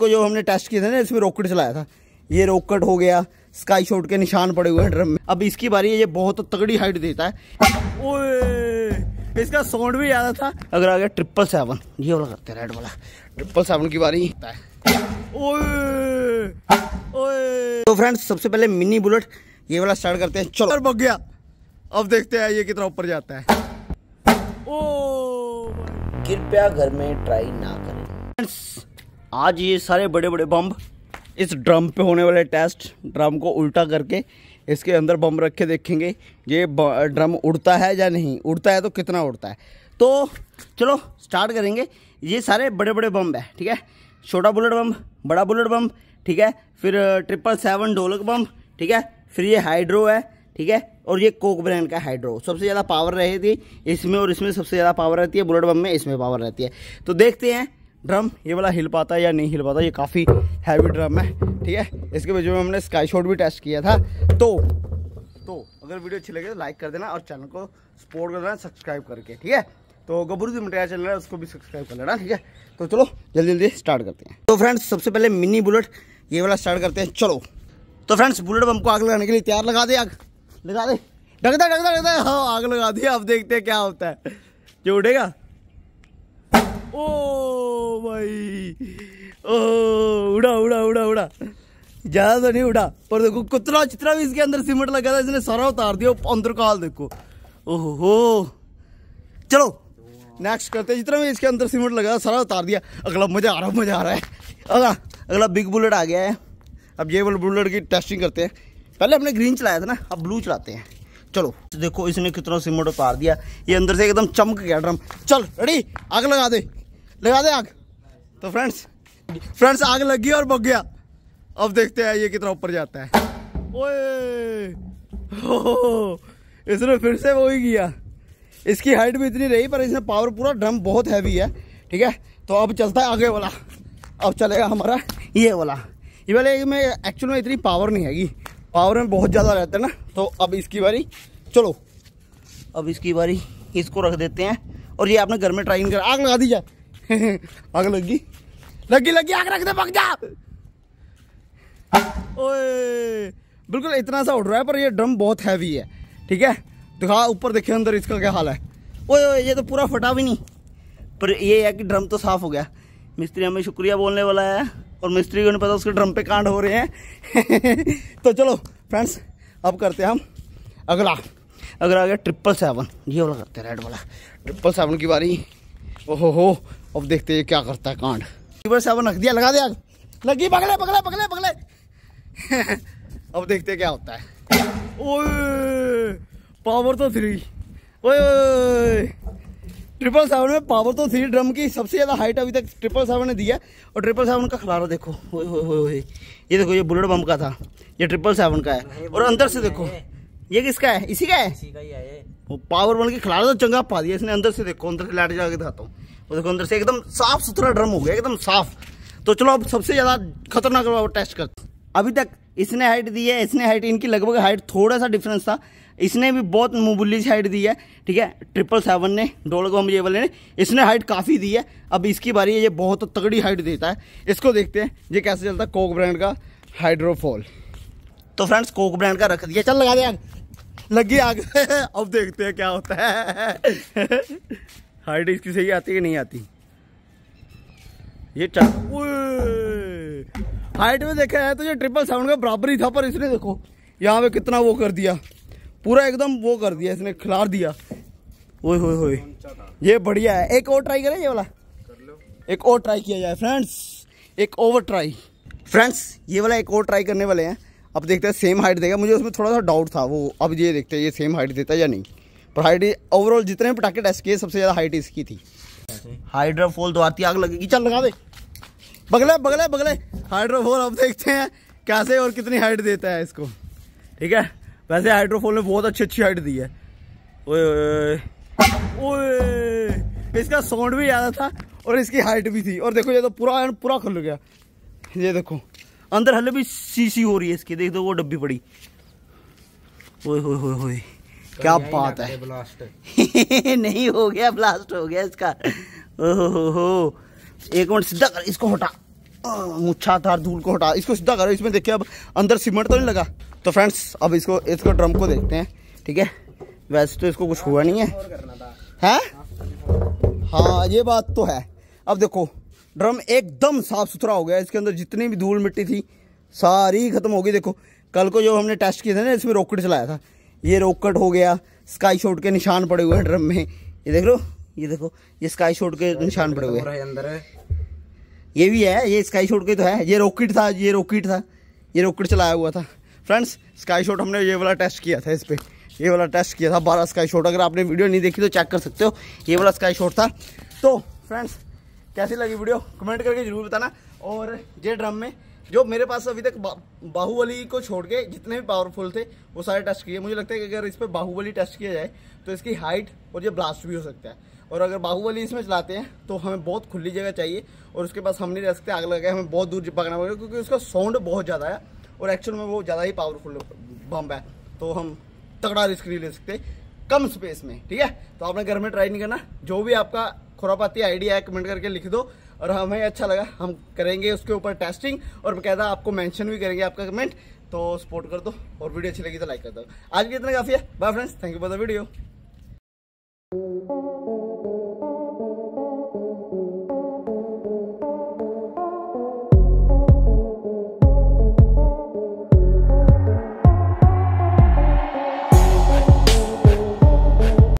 को जो हमने टेस्ट किया था ना इसमें रॉकेट चलाया था ये रॉकेट हो गया स्काई शॉट के निशान पड़े हुए हैं ड्रम में अब इसकी बारी है ये बहुत तगड़ी हाइट देता है ओए इसका साउंड भी ज्यादा था अगर आ गया ट्रिपल सेवन ये वाला करते हैं रेड वाला ट्रिपल सेवन की बारी है। ओए ओए तो फ्रेंड्स सबसे पहले मिनी बुलेट ये वाला स्टार्ट करते हैं चलो बग गया अब देखते हैं ये कितना ऊपर जाता है ओ कृपया घर में ट्राई ना आज ये सारे बड़े बड़े बम इस ड्रम पे होने वाले टेस्ट ड्रम को उल्टा करके इसके अंदर बम रख के देखेंगे ये ड्रम उड़ता है या नहीं उड़ता है तो कितना उड़ता है तो चलो स्टार्ट करेंगे ये सारे बड़े बड़े बम है ठीक है छोटा बुलेट बम बड़ा बुलेट बम ठीक है फिर ट्रिपल सेवन ढोलक बम ठीक है फिर ये हाइड्रो है ठीक है और ये कोक ब्रांड का हाइड्रो सबसे ज़्यादा पावर रहती है इसमें और इसमें सबसे ज़्यादा पावर रहती है बुलेट बम में इसमें पावर रहती है तो देखते हैं ड्रम ये वाला हिल पाता है या नहीं हिल पाता ये काफ़ी हैवी ड्रम है ठीक है इसके वजह में हमने स्काई शॉट भी टेस्ट किया था तो तो अगर वीडियो अच्छी लगे तो लाइक कर देना और चैनल को सपोर्ट कर देना सब्सक्राइब करके ठीक है तो गबरू जी मटेरियल चल रहा है उसको भी सब्सक्राइब कर लेना ठीक है तो चलो जल्दी जल्दी स्टार्ट करते हैं तो फ्रेंड्स सबसे पहले मिनी बुलेट ये वाला स्टार्ट करते हैं चलो तो फ्रेंड्स बुलेट बम को आग लगाने के लिए तैयार लगा दे आग लगा दे डगदा डगदा डगदा हाँ आग लगा दी आप देखते हैं क्या होता है जो उठेगा ओ भाई ओ उड़ा उड़ा उड़ा उड़ा ज्यादा तो नहीं उड़ा पर देखो कुतरा चितरा भी इसके अंदर सीमेंट लगा था इसने सारा उतार दिया अंदर काल देखो ओहो चलो नेक्स्ट करते हैं जितना भी इसके अंदर सीमेंट लगा सारा उतार दिया अगला मज़ा आ रहा है मज़ा आ रहा है अगला अगला बिग बुलेट आ गया है अब ये वाले बुलेट की टेस्टिंग करते हैं पहले हमने ग्रीन चलाया था ना अब ब्लू चलाते हैं चलो देखो इसने कितना सीमेंट उतार दिया ये अंदर से एकदम चमक गया ड्रम चल रेडी आग लगा दे लगा दे आग तो फ्रेंड्स फ्रेंड्स आग लगी और बग गया अब देखते हैं ये कितना ऊपर जाता है ओए हो इसने फिर से वो ही किया इसकी हाइट भी इतनी रही पर इसमें पावर पूरा ड्रम बहुत हैवी है ठीक है तो अब चलता है आगे वाला अब चलेगा हमारा ये वाला ये वाले में एक्चुअल में इतनी पावर नहीं हैगी पावर में बहुत ज़्यादा रहता है ना तो अब इसकी बारी चलो अब इसकी बारी इसको रख देते हैं और ये आपने घर में ट्राई कर आग लगा दी जाए आग लगी लगी लगी आग रख दे पक जा ओए बिल्कुल इतना सा उड़ रहा है पर ये ड्रम बहुत हैवी है ठीक है दिखा ऊपर देखे अंदर इसका क्या हाल है ओए ओए ये तो पूरा फटा भी नहीं पर ये है कि ड्रम तो साफ हो गया मिस्त्री हमें शुक्रिया बोलने वाला है और मिस्त्री को नहीं पता उसके ड्रम पे कांड हो रहे हैं तो चलो फ्रेंड्स अब करते हैं हम अगला अगला आ गया ट्रिपल सेवन ये वाला करते हैं रेड वाला ट्रिपल सेवन की बारी ओहो हो अब देखते हैं क्या करता है कांड यूबर साहब रख दिया लगा दिया लगी पकड़े पकड़े पकड़े पकड़े अब देखते हैं क्या होता है ओए पावर तो थ्री ओए ट्रिपल सेवन में पावर तो थ्री ड्रम की सबसे ज़्यादा हाइट अभी तक ट्रिपल सेवन ने दिया और ट्रिपल सेवन का खिलाड़ा देखो ओए ये देखो ये बुलेट बम का था ये ट्रिपल सेवन का है और अंदर से देखो ये किसका है इसी का है वो पावर बन के खिलाड़ी तो चंगा पा दिया इसने अंदर से देखो अंदर से लाइट जा के दिखाता हूँ वो देखो अंदर से एकदम साफ सुथरा ड्रम हो गया एकदम साफ तो चलो अब सबसे ज़्यादा खतरनाक टेस्ट कर अभी तक इसने हाइट दी है इसने हाइट इनकी लगभग हाइट थोड़ा सा डिफरेंस था इसने भी बहुत मुबुल्ली सी हाइट दी है ठीक है ट्रिपल सेवन ने डोल गोम ये वाले ने इसने हाइट काफ़ी दी है अब इसकी बारी है ये बहुत तगड़ी हाइट देता है इसको देखते हैं ये कैसे चलता है कोक ब्रांड का हाइड्रोफॉल तो फ्रेंड्स कोक ब्रांड का रख दिया चल लगा दिया लगी आग अब देखते हैं क्या होता है हार्ड डिस्क सही आती है नहीं आती ये हाइट में देखा है तो ये ट्रिपल सेवन का बराबर ही था पर इसने देखो यहाँ पे कितना वो कर दिया पूरा एकदम वो कर दिया इसने खिलार दिया ओए होए होए ये बढ़िया है एक और ट्राई करें ये वाला कर लो एक और ट्राई किया जाए फ्रेंड्स एक ओवर ट्राई फ्रेंड्स ये वाला एक और ट्राई करने वाले हैं अब देखते हैं सेम हाइट देगा मुझे उसमें थोड़ा सा डाउट था वो अब ये देखते हैं ये सेम हाइट देता है या नहीं पर हाइट ओवरऑल जितने पटाखे टेस्ट किए सबसे ज़्यादा हाइट इसकी थी हाइड्रोफोल तो आती आग लगेगी चल लगा दे बगले बगले बगले हाइड्रोफोल अब देखते हैं कैसे और कितनी हाइट देता है इसको ठीक है वैसे हाइड्रोफोल ने बहुत अच्छी अच्छी हाइट दी है ओए ओए इसका साउंड भी ज़्यादा था और इसकी हाइट भी थी और देखो ये तो पूरा पूरा खुल गया ये देखो अंदर हले भी शीशी हो रही है इसकी देख दो वो डब्बी पड़ी ओए होए होए होए क्या बात है नहीं हो गया ब्लास्ट हो गया इसका ओहो एक मिनट सीधा कर इसको हटा मुछा था धूल को हटा इसको सीधा करो इसमें देखिए अब अंदर सीमेंट तो नहीं लगा तो फ्रेंड्स अब इसको इसको ड्रम को देखते हैं ठीक है वैसे तो इसको कुछ हुआ नहीं है हैं हाँ ये बात तो है अब देखो ड्रम एकदम साफ़ सुथरा हो गया इसके अंदर जितनी भी धूल मिट्टी थी सारी ख़त्म हो गई देखो कल को जो हमने टेस्ट किए थे ना इसमें रॉकेट चलाया था ये रॉकेट हो गया स्काई शॉट के निशान पड़े हुए हैं ड्रम में ये देख लो ये देखो ये स्काई शॉट के निशान पड़े हुए अंदर ये भी है ये स्काई शॉट के तो है ये रॉकेट था ये रॉकेट था ये रॉकेट चलाया हुआ था फ्रेंड्स स्काई शॉट हमने ये वाला टेस्ट किया था इस पर ये वाला टेस्ट किया था बारह स्काई शॉट अगर आपने वीडियो नहीं देखी तो चेक कर सकते हो ये वाला स्काई शॉट था तो फ्रेंड्स कैसी लगी वीडियो कमेंट करके जरूर बताना और ये ड्रम में जो मेरे पास अभी तक बाहुबली को छोड़ के जितने भी पावरफुल थे वो सारे टेस्ट किए मुझे लगता है कि अगर इस पर बाहुबली टेस्ट किया जाए तो इसकी हाइट और ये ब्लास्ट भी हो सकता है और अगर बाहुबली इसमें चलाते हैं तो हमें बहुत खुली जगह चाहिए और उसके पास हम नहीं रह सकते आग लगा हमें बहुत दूर पकड़ना पड़ेगा क्योंकि उसका साउंड बहुत ज़्यादा है और एक्चुअल में वो ज़्यादा ही पावरफुल बम है तो हम तगड़ा रिस्क नहीं ले सकते कम स्पेस में ठीक है तो आपने घर में ट्राई नहीं करना जो भी आपका खुरापाती आइडिया है कमेंट करके लिख दो और हमें अच्छा लगा हम करेंगे उसके ऊपर टेस्टिंग और बकायदा आपको मैंशन भी करेंगे आपका कमेंट तो सपोर्ट कर दो और वीडियो अच्छी लगी तो लाइक कर दो आज भी इतना काफ़ी है bye friends thank you for the video